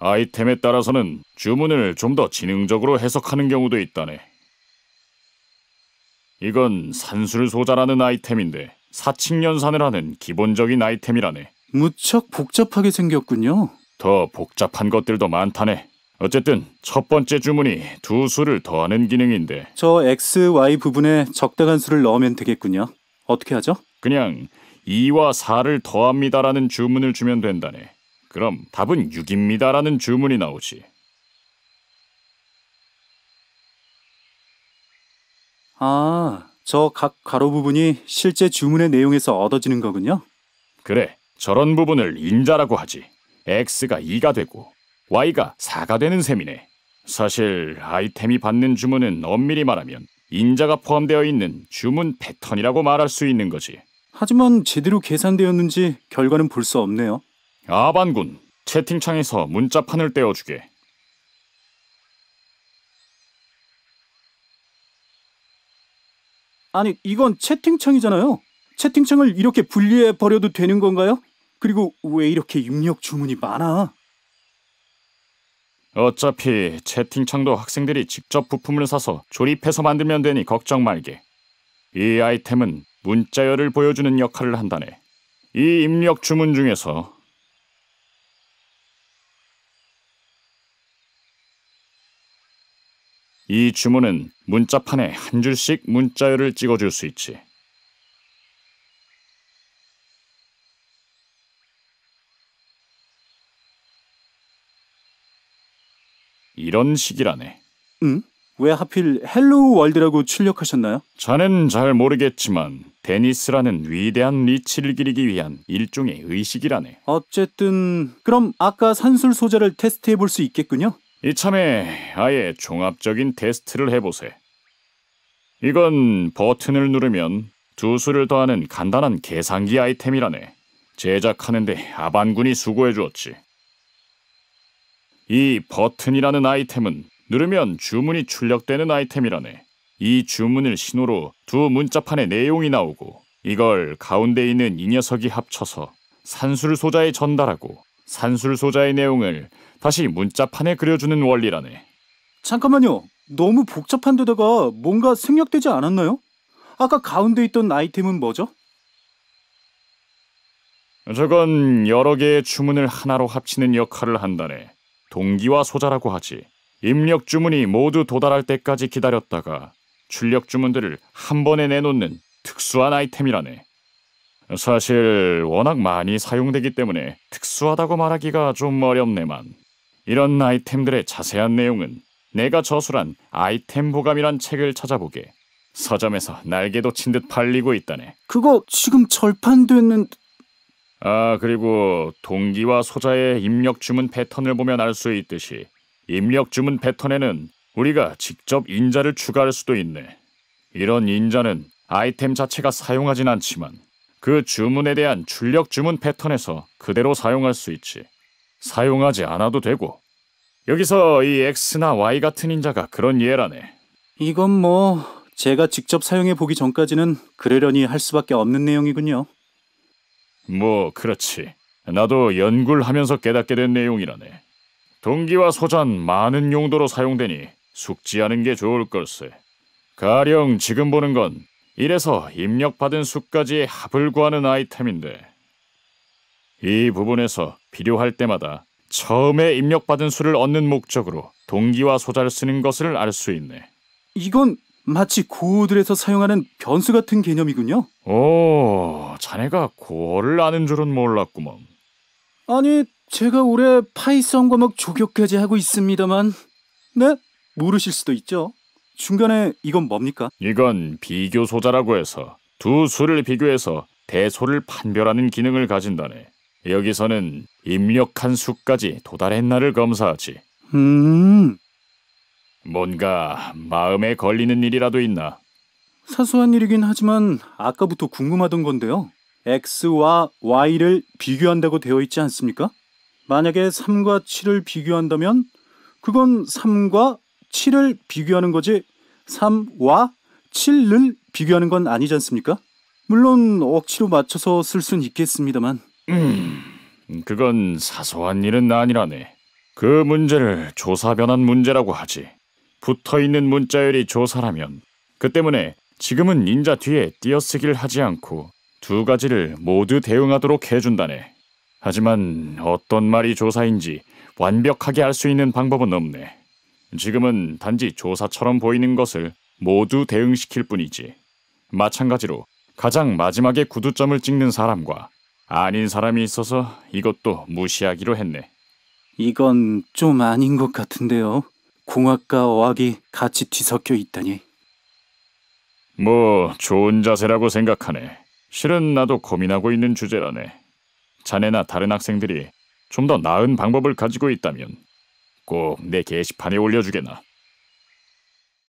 아이템에 따라서는 주문을 좀 더 지능적으로 해석하는 경우도 있다네. 이건 산술소자라는 아이템인데 사칙연산을 하는 기본적인 아이템이라네. 무척 복잡하게 생겼군요. 더 복잡한 것들도 많다네. 어쨌든 첫 번째 주문이 두 수를 더하는 기능인데 저 x, y 부분에 적당한 수를 넣으면 되겠군요. 어떻게 하죠? 그냥 2와 4를 더합니다라는 주문을 주면 된다네. 그럼 답은 6입니다라는 주문이 나오지. 아, 저 각 가로 부분이 실제 주문의 내용에서 얻어지는 거군요. 그래, 저런 부분을 인자라고 하지. x가 2가 되고 y가 4가 되는 셈이네. 사실 아이템이 받는 주문은 엄밀히 말하면 인자가 포함되어 있는 주문 패턴이라고 말할 수 있는 거지. 하지만 제대로 계산되었는지 결과는 볼 수 없네요. 아반군, 채팅창에서 문자판을 떼어주게. 아니, 이건 채팅창이잖아요. 채팅창을 이렇게 분리해 버려도 되는 건가요? 그리고 왜 이렇게 입력 주문이 많아? 어차피 채팅창도 학생들이 직접 부품을 사서 조립해서 만들면 되니 걱정 말게. 이 아이템은 문자열을 보여주는 역할을 한다네. 이 입력 주문 중에서 이 주문은 문자판에 한 줄씩 문자열을 찍어줄 수 있지. 이런 식이라네. 응? 왜 하필 헬로우 월드라고 출력하셨나요? 자넨 잘 모르겠지만 데니스라는 위대한 리치를 기리기 위한 일종의 의식이라네. 어쨌든 그럼 아까 산술 소재를 테스트해 볼 수 있겠군요. 이참에 아예 종합적인 테스트를 해보세. 이건 버튼을 누르면 두 수를 더하는 간단한 계산기 아이템이라네. 제작하는데 아반군이 수고해 주었지. 이 버튼이라는 아이템은 누르면 주문이 출력되는 아이템이라네. 이 주문을 신호로 두 문자판의 내용이 나오고 이걸 가운데 있는 이 녀석이 합쳐서 산술소자에 전달하고 산술소자의 내용을 다시 문자판에 그려주는 원리라네. 잠깐만요. 너무 복잡한 데다가 뭔가 생략되지 않았나요? 아까 가운데 있던 아이템은 뭐죠? 저건 여러 개의 주문을 하나로 합치는 역할을 한다네. 동기와 소자라고 하지. 입력 주문이 모두 도달할 때까지 기다렸다가 출력 주문들을 한 번에 내놓는 특수한 아이템이라네. 사실 워낙 많이 사용되기 때문에 특수하다고 말하기가 좀 어렵네만 이런 아이템들의 자세한 내용은 내가 저술한 아이템 보감이란 책을 찾아보게 서점에서 날개도 친 듯 팔리고 있다네. 그거 지금 절판됐는... 아 그리고 동기와 소자의 입력 주문 패턴을 보면 알 수 있듯이 입력 주문 패턴에는 우리가 직접 인자를 추가할 수도 있네. 이런 인자는 아이템 자체가 사용하진 않지만 그 주문에 대한 출력 주문 패턴에서 그대로 사용할 수 있지. 사용하지 않아도 되고. 여기서 이 X나 Y 같은 인자가 그런 예라네. 이건 뭐 제가 직접 사용해 보기 전까지는 그러려니 할 수밖에 없는 내용이군요. 뭐 그렇지. 나도 연구를 하면서 깨닫게 된 내용이라네. 동기와 소잔 많은 용도로 사용되니 숙지하는 게 좋을 걸세. 가령 지금 보는 건 이래서 입력받은 수까지 합을 구하는 아이템인데 이 부분에서 필요할 때마다 처음에 입력받은 수를 얻는 목적으로 동기와 소자를 쓰는 것을 알 수 있네. 이건 마치 고어들에서 사용하는 변수 같은 개념이군요. 오, 자네가 고어를 아는 줄은 몰랐구먼. 아니, 제가 올해 파이썬 과목 조교까지 하고 있습니다만, 네? 모르실 수도 있죠. 중간에 이건 뭡니까? 이건 비교소자라고 해서 두 수를 비교해서 대소를 판별하는 기능을 가진다네. 여기서는 입력한 수까지 도달했나를 검사하지. 음. 뭔가 마음에 걸리는 일이라도 있나? 사소한 일이긴 하지만 아까부터 궁금하던 건데요. X와 Y를 비교한다고 되어 있지 않습니까? 만약에 3과 7을 비교한다면 그건 3과 7을 비교하는 거지 3와 7을 비교하는 건 아니지 않습니까? 물론 억지로 맞춰서 쓸 수는 있겠습니다만. 음, 그건 사소한 일은 아니라네. 그 문제를 조사 변환 문제라고 하지. 붙어 있는 문자열이 조사라면 그 때문에 지금은 인자 뒤에 띄어쓰기를 하지 않고 두 가지를 모두 대응하도록 해준다네. 하지만 어떤 말이 조사인지 완벽하게 알 수 있는 방법은 없네. 지금은 단지 조사처럼 보이는 것을 모두 대응시킬 뿐이지. 마찬가지로 가장 마지막에 구두점을 찍는 사람과 아닌 사람이 있어서 이것도 무시하기로 했네. 이건 좀 아닌 것 같은데요. 공학과 어학이 같이 뒤섞여 있다니. 뭐 좋은 자세라고 생각하네. 실은 나도 고민하고 있는 주제라네. 자네나 다른 학생들이 좀 더 나은 방법을 가지고 있다면 꼭 내 게시판에 올려주게나.